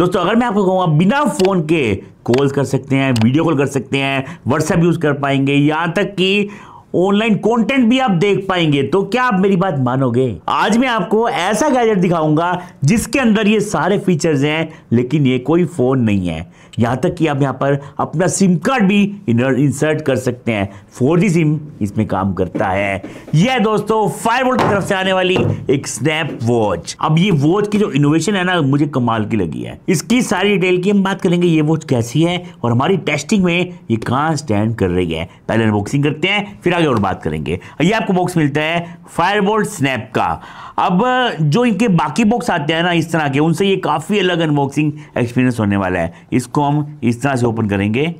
दोस्तों अगर मैं आपको कहूँगा बिना फ़ोन के कॉल कर सकते हैं वीडियो कॉल कर सकते हैं व्हाट्सएप यूज़ कर पाएंगे यहाँ तक कि ऑनलाइन कंटेंट भी आप देख पाएंगे तो क्या आप मेरी बात मानोगे आज मैं आपको ऐसा गैजेट दिखाऊंगा जिसके अंदर ये सारे फीचर्स हैं लेकिन ये कोई फ़ोन नहीं है यहां तक कि आप यहाँ पर अपना सिम कार्ड भी इंसर्ट कर सकते हैं फोर सिम इसमें काम करता है यह दोस्तों फाइव वोल्ट की तरफ से आने वाली एक स्नैप वॉच अब ये वॉच की जो इनोवेशन है ना मुझे कमाल की लगी है इसकी सारी डिटेल की हम बात करेंगे ये वॉच कैसी है और हमारी टेस्टिंग में ये कहा स्टैंड कर रही है पहले अनबॉक्सिंग करते हैं फिर आगे और बात करेंगे ये आपको बॉक्स मिलता है फायरबोल्ट स्नैप का अब जो इनके बाकी बॉक्स आते हैं ना इस तरह के उनसे ये काफ़ी अलग अनबॉक्सिंग एक्सपीरियंस होने वाला है इसको हम इस तरह से ओपन करेंगे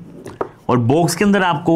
और बॉक्स के अंदर आपको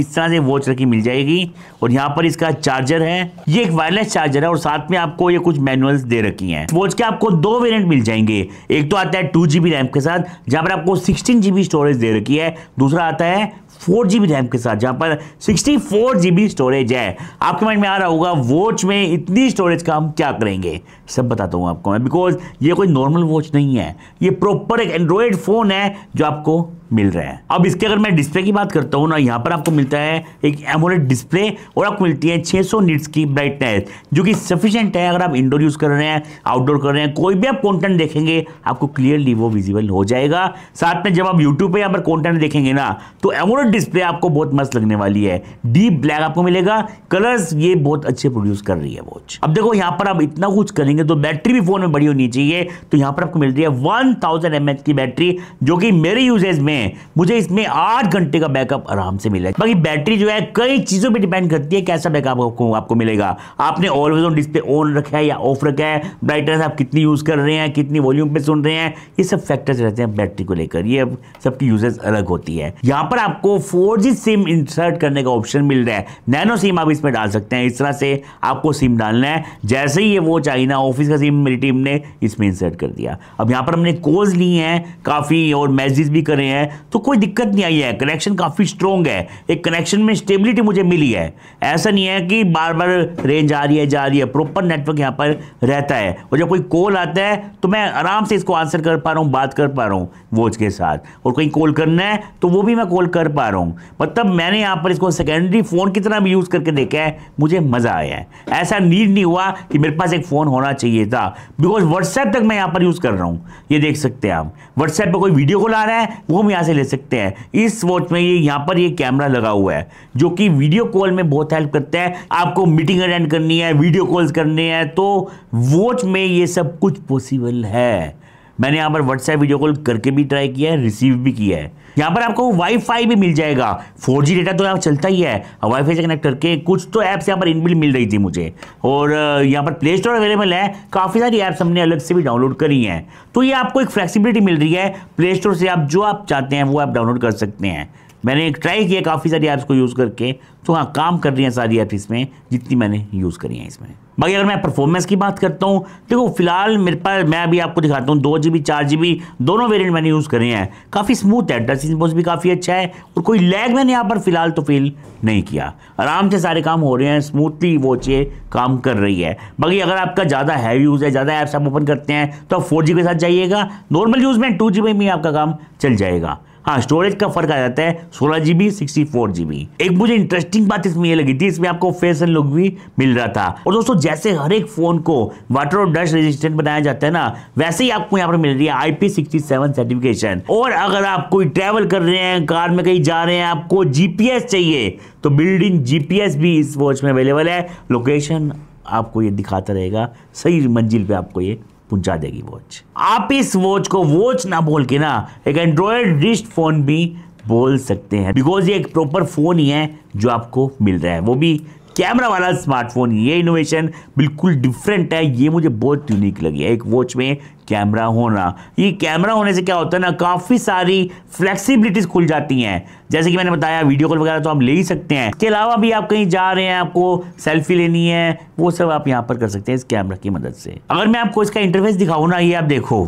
इस तरह से वॉच रखी मिल जाएगी और यहाँ पर इसका चार्जर है ये एक वायरलेस चार्जर है और साथ में आपको ये कुछ मैनुअल्स दे रखी हैं वॉच के आपको दो वेरिएंट मिल जाएंगे एक तो आता है टू जी रैम के साथ जहाँ पर आपको सिक्सटीन जी स्टोरेज दे रखी है दूसरा आता है फोर जी रैम के साथ जहाँ पर सिक्सटी फोर जी स्टोरेज है आपके माइंड में आ रहा होगा वॉच में इतनी स्टोरेज का हम क्या करेंगे सब बताता हूँ आपको मैं बिकॉज ये कोई नॉर्मल वॉच नहीं है ये प्रॉपर एक एंड्रॉयड फ़ोन है जो आपको मिल रहे हैं अब इसके अगर मैं डिस्प्ले की बात करता हूँ ना यहाँ पर आपको मिलता है एक एमोलेट डिस्प्ले और आपको मिलती है 600 सौ की ब्राइटनेस जो कि सफिशेंट है अगर आप इंडोर यूज़ कर रहे हैं आउटडोर कर रहे हैं कोई भी आप कंटेंट देखेंगे आपको क्लियरली वो विजिबल हो जाएगा साथ में जब आप यूट्यूब पर यहाँ पर कॉन्टेंट देखेंगे ना तो एमोलेट डिस्प्ले आपको बहुत मस्त लगने वाली है डीप ब्लैक आपको मिलेगा कलर्स ये बहुत अच्छे प्रोड्यूस कर रही है वॉच अब देखो यहाँ पर आप इतना कुछ करेंगे तो बैटरी भी फोन में बड़ी होनी चाहिए तो यहाँ पर आपको मिल रही है वन थाउजेंड की बैटरी जो कि मेरे यूजेज में में मुझे इसमें आठ घंटे का बैकअप आराम से मिला बाकी बैटरी जो है कई चीज़ों पर डिपेंड करती है कैसा बैकअप आपको आपको मिलेगा आपने ऑलवेज ऑन डिस्प्ले ऑन रखा है या ऑफ रखा है ब्राइटनेस आप कितनी यूज़ कर रहे हैं कितनी वॉल्यूम पे सुन रहे हैं ये सब फैक्टर्स रहते हैं बैटरी को लेकर ये सबकी यूजेस अलग होती है यहाँ पर आपको फोर सिम इंसर्ट करने का ऑप्शन मिल रहा है नैनो सिम आप इसमें डाल सकते हैं इस तरह से आपको सिम डालना है जैसे ही ये वो चाहिए ना ऑफिस का सिम मेरी टीम ने इसमें इंसर्ट कर दिया अब यहाँ पर हमने कोज ली हैं काफ़ी और मैसेज भी करे हैं है तो कोई दिक्कत नहीं आई है कनेक्शन काफ़ी स्ट्रॉन्ग है एक कनेक्शन में स्टेबिलिटी मुझे मिली है ऐसा नहीं है कि बार बार रेंज आ रही है जा रही है प्रॉपर नेटवर्क यहाँ पर रहता है और जब कोई कॉल आता है तो मैं आराम से इसको आंसर कर पा रहा हूँ बात कर पा रहा हूँ वॉच के साथ और कहीं कॉल करना है तो वो भी मैं कॉल कर पा रहा हूँ मतलब मैंने यहाँ पर इसको सेकेंडरी फ़ोन की तरह भी यूज़ करके देखा है मुझे मज़ा आया है ऐसा नीड नहीं हुआ कि मेरे पास एक फ़ोन होना चाहिए था बिकॉज व्हाट्सएप तक मैं यहाँ पर यूज़ कर रहा हूँ ये देख सकते हैं आप व्हाट्सएप पर कोई वीडियो कॉल आ रहा है वो मैं यहाँ से ले सकते हैं इस वॉच में ये यहाँ पर ये कैमरा लगा हुआ है जो कि वीडियो कॉल में बहुत हेल्प करता है आपको मीटिंग अटेंड करनी है वीडियो कॉल्स करनी है तो वॉच में ये सब कुछ पॉसिबल है मैंने यहाँ पर व्हाट्सएप वीडियो कॉल करके भी ट्राई किया है रिसीव भी किया है यहाँ पर आपको वाईफाई भी मिल जाएगा 4G डेटा तो यहाँ चलता ही है वाईफाई से कनेक्ट करके कुछ तो ऐप्स यहाँ पर इनबिल्ट मिल रही थी मुझे और यहाँ पर प्ले स्टोर अवेलेबल है काफ़ी सारी ऐप्स हमने अलग से भी डाउनलोड करी हैं तो ये आपको एक फ्लेक्सिबिलिटी मिल रही है प्ले स्टोर से आप जो आप चाहते हैं वो आप डाउनलोड कर सकते हैं मैंने एक ट्राई किया काफ़ी सारी ऐप्स को यूज़ करके तो हाँ काम कर रही हैं सारी ऐप्स इसमें जितनी मैंने यूज़ करी हैं इसमें बाकी अगर मैं परफॉर्मेंस की बात करता हूँ देखो फिलहाल मेरे पास मैं अभी आपको दिखाता हूँ दो जी बी चार जी बी दोनों वेरियंट मैंने यूज़ करे हैं काफ़ी स्मूथ है टच रिस्पॉन्स भी काफ़ी अच्छा है और कोई लैग मैंने यहाँ पर फिलहाल तो फील नहीं किया आराम से सारे काम हो रहे हैं स्मूथली वो ये काम कर रही है बाकी अगर आपका ज़्यादा हैवी यूज़ है ज़्यादा ऐप्स आप ओपन करते हैं तो आप फोर के साथ जाइएगा नॉर्मल यूज़ में टू में आपका काम चल जाएगा हाँ स्टोरेज का फर्क आ जाता है सोलह G B sixty four G B एक मुझे इंटरेस्टिंग बात इसमें ये लगी थी इसमें आपको फेस एंड लुक भी मिल रहा था और दोस्तों जैसे हर एक फ़ोन को वाटर और डस्ट रेजिस्टेंट बनाया जाता है ना वैसे ही आपको यहाँ पर मिल रही है आई सर्टिफिकेशन और अगर आप कोई ट्रेवल कर रहे हैं कार में कहीं जा रहे हैं आपको जीपीएस चाहिए तो बिल्डिंग जीपीएस भी इस वॉच में अवेलेबल है लोकेशन आपको ये दिखाता रहेगा सही मंजिल पर आपको ये पहुंचा देगी वॉच आप इस वॉच को वॉच ना बोल के ना एक एंड्रॉयड रिस्ट फोन भी बोल सकते हैं बिकॉज ये एक प्रॉपर फोन ही है जो आपको मिल रहा है वो भी कैमरा वाला स्मार्टफोन ये इनोवेशन बिल्कुल डिफरेंट है ये मुझे बहुत यूनिक लगी है एक वॉच में कैमरा होना ये कैमरा होने से क्या होता है ना काफ़ी सारी फ्लेक्सिबिलिटीज़ खुल जाती हैं जैसे कि मैंने बताया वीडियो कॉल वगैरह तो आप ले ही सकते हैं इसके अलावा भी आप कहीं जा रहे हैं आपको सेल्फी लेनी है वो सब आप यहाँ पर कर सकते हैं इस कैमरा की मदद से अगर मैं आपको इसका इंटरफेस दिखाऊँ ना ये आप देखो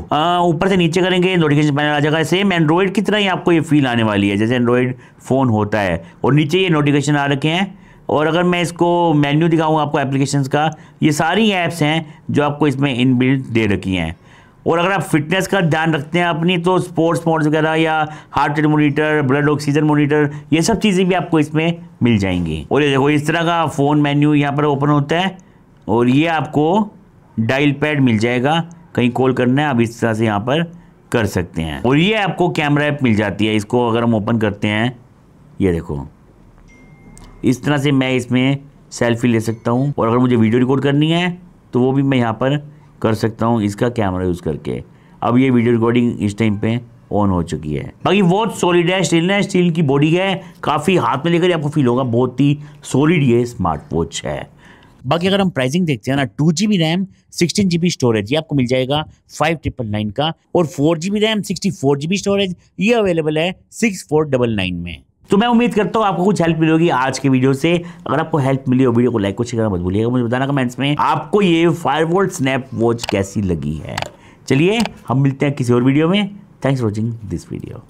ऊपर से नीचे करेंगे नोटिफिकेशन पैनल आ जाएगा सेम एंड्रॉयड की तरह ही आपको ये फील आने वाली है जैसे एंड्रॉयड फ़ोन होता है और नीचे ये नोटिफिकेशन आ रखे हैं और अगर मैं इसको मेन्यू दिखाऊँ आपको एप्लीकेशन का ये सारी ऐप्स हैं जो आपको इसमें इन दे रखी हैं और अगर आप फिटनेस का ध्यान रखते हैं अपनी तो स्पोर्ट्स मोड्स वगैरह या heart rate monitor blood oxygen monitor ये सब चीज़ें भी आपको इसमें मिल जाएंगी और ये देखो इस तरह का फ़ोन मेन्यू यहाँ पर ओपन होता है और ये आपको डायल पैड मिल जाएगा कहीं कॉल करना है आप इस तरह से यहाँ पर कर सकते हैं और ये आपको कैमरा ऐप मिल जाती है इसको अगर हम ओपन करते हैं ये देखो इस तरह से मैं इसमें सेल्फी ले सकता हूँ और अगर मुझे वीडियो रिकॉर्ड करनी है तो वो भी मैं यहाँ पर कर सकता हूँ इसका कैमरा यूज़ करके अब ये वीडियो रिकॉर्डिंग इस टाइम पे ऑन हो चुकी है बाकी बहुत सॉलिड है स्टेनलेस स्टील की बॉडी है काफ़ी हाथ में लेकर आपको फील होगा बहुत ही सॉलिड ये स्मार्ट वॉच है बाकी अगर हम प्राइसिंग देखते हैं ना two G B RAM sixteen G B storage ये आपको मिल जाएगा फाइव ट्रिपल नाइन का और four G B RAM sixty four G B storage ये अवेलेबल है सिक्स फोर डबल नाइन में तो मैं उम्मीद करता हूँ आपको कुछ हेल्प मिलेगी आज के वीडियो से अगर आपको हेल्प मिली हो वीडियो को लाइक कुछ करना मत भूलिएगा मुझे बताना कमेंट्स में आपको ये फायर वोल्ट स्नैप वॉच कैसी लगी है चलिए हम मिलते हैं किसी और वीडियो में thanks for watching this video